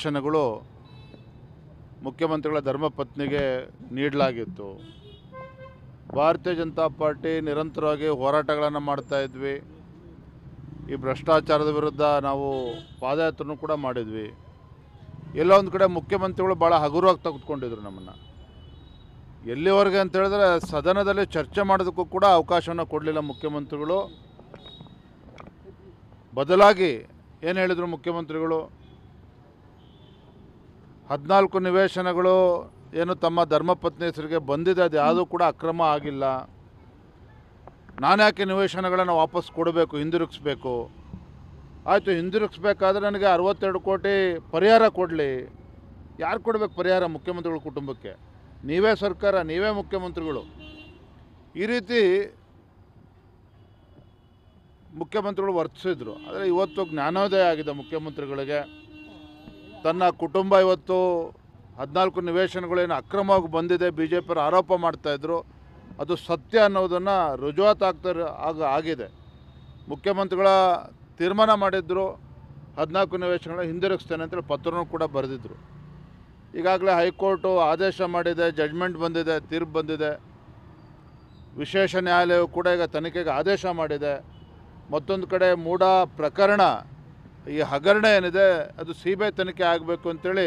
ಷನ್ಗಳು ಮುಖ್ಯಮಂತ್ರಿಗಳ ಧರ್ಮಪತ್ನಿಗೆ ನೀಡಲಾಗಿತ್ತು ಭಾರತೀಯ ಜನತಾ ಪಾರ್ಟಿ ನಿರಂತರವಾಗಿ ಹೋರಾಟಗಳನ್ನು ಮಾಡ್ತಾ ಇದ್ವಿ ಈ ಭ್ರಷ್ಟಾಚಾರದ ವಿರುದ್ಧ ನಾವು ಪಾದಯಾತ್ರೆನೂ ಕೂಡ ಮಾಡಿದ್ವಿ ಎಲ್ಲ ಒಂದು ಕಡೆ ಮುಖ್ಯಮಂತ್ರಿಗಳು ಭಾಳ ಹಗುರವಾಗಿ ತೆಗೆದುಕೊಂಡಿದ್ರು ನಮ್ಮನ್ನು ಎಲ್ಲಿವರೆಗೆ ಅಂತ ಹೇಳಿದ್ರೆ ಸದನದಲ್ಲಿ ಚರ್ಚೆ ಮಾಡೋದಕ್ಕೂ ಕೂಡ ಅವಕಾಶವನ್ನು ಕೊಡಲಿಲ್ಲ ಮುಖ್ಯಮಂತ್ರಿಗಳು ಬದಲಾಗಿ ಏನು ಹೇಳಿದರು ಮುಖ್ಯಮಂತ್ರಿಗಳು ಹದಿನಾಲ್ಕು ನಿವೇಶನಗಳು ಏನು ತಮ್ಮ ಧರ್ಮಪತ್ನಿ ಹೆಸರಿಗೆ ಬಂದಿದೆ ಅದು ಯಾವುದೂ ಕೂಡ ಅಕ್ರಮ ಆಗಿಲ್ಲ ನಾನು ಯಾಕೆ ನಿವೇಶನಗಳನ್ನು ವಾಪಸ್ ಕೊಡಬೇಕು ಹಿಂದಿರುಗಿಸ್ಬೇಕು ಆಯಿತು ಹಿಂದಿರುಗಿಸ್ಬೇಕಾದ್ರೆ ನನಗೆ ಅರವತ್ತೆರಡು ಕೋಟಿ ಪರಿಹಾರ ಕೊಡಲಿ ಯಾರು ಕೊಡಬೇಕು ಪರಿಹಾರ ಮುಖ್ಯಮಂತ್ರಿಗಳ ಕುಟುಂಬಕ್ಕೆ ನೀವೇ ಸರ್ಕಾರ ನೀವೇ ಮುಖ್ಯಮಂತ್ರಿಗಳು ಈ ರೀತಿ ಮುಖ್ಯಮಂತ್ರಿಗಳು ವರ್ತಿಸಿದ್ರು ಆದರೆ ಇವತ್ತು ಜ್ಞಾನೋದಯ ಆಗಿದೆ ಮುಖ್ಯಮಂತ್ರಿಗಳಿಗೆ ತನ್ನ ಕುಟುಂಬ ಇವತ್ತು ಹದಿನಾಲ್ಕು ನಿವೇಶನಗಳೇನು ಅಕ್ರಮವಾಗಿ ಬಂದಿದೆ ಬಿ ಜೆ ಪಿಯವರು ಆರೋಪ ಮಾಡ್ತಾಯಿದ್ರು ಅದು ಸತ್ಯ ಅನ್ನೋದನ್ನು ರುಜುವಾತಾಗ್ತಾ ಆಗ ಆಗಿದೆ ಮುಖ್ಯಮಂತ್ರಿಗಳ ತೀರ್ಮಾನ ಮಾಡಿದ್ದರು ಹದಿನಾಲ್ಕು ನಿವೇಶನಗಳ ಹಿಂದಿರುಗಿಸ್ತೇನೆ ಅಂತೇಳಿ ಪತ್ರನೂ ಕೂಡ ಬರೆದಿದ್ರು ಈಗಾಗಲೇ ಹೈಕೋರ್ಟು ಆದೇಶ ಮಾಡಿದೆ ಜಡ್ಜ್ಮೆಂಟ್ ಬಂದಿದೆ ತೀರ್ಪು ಬಂದಿದೆ ವಿಶೇಷ ನ್ಯಾಯಾಲಯವು ಕೂಡ ಈಗ ತನಿಖೆಗೆ ಆದೇಶ ಮಾಡಿದೆ ಮತ್ತೊಂದು ಕಡೆ ಮೂಡ ಪ್ರಕರಣ ಈ ಹಗರಣ ಏನಿದೆ ಅದು ಸಿ ಬಿ ಐ ತನಿಖೆ ಆಗಬೇಕು ಅಂತೇಳಿ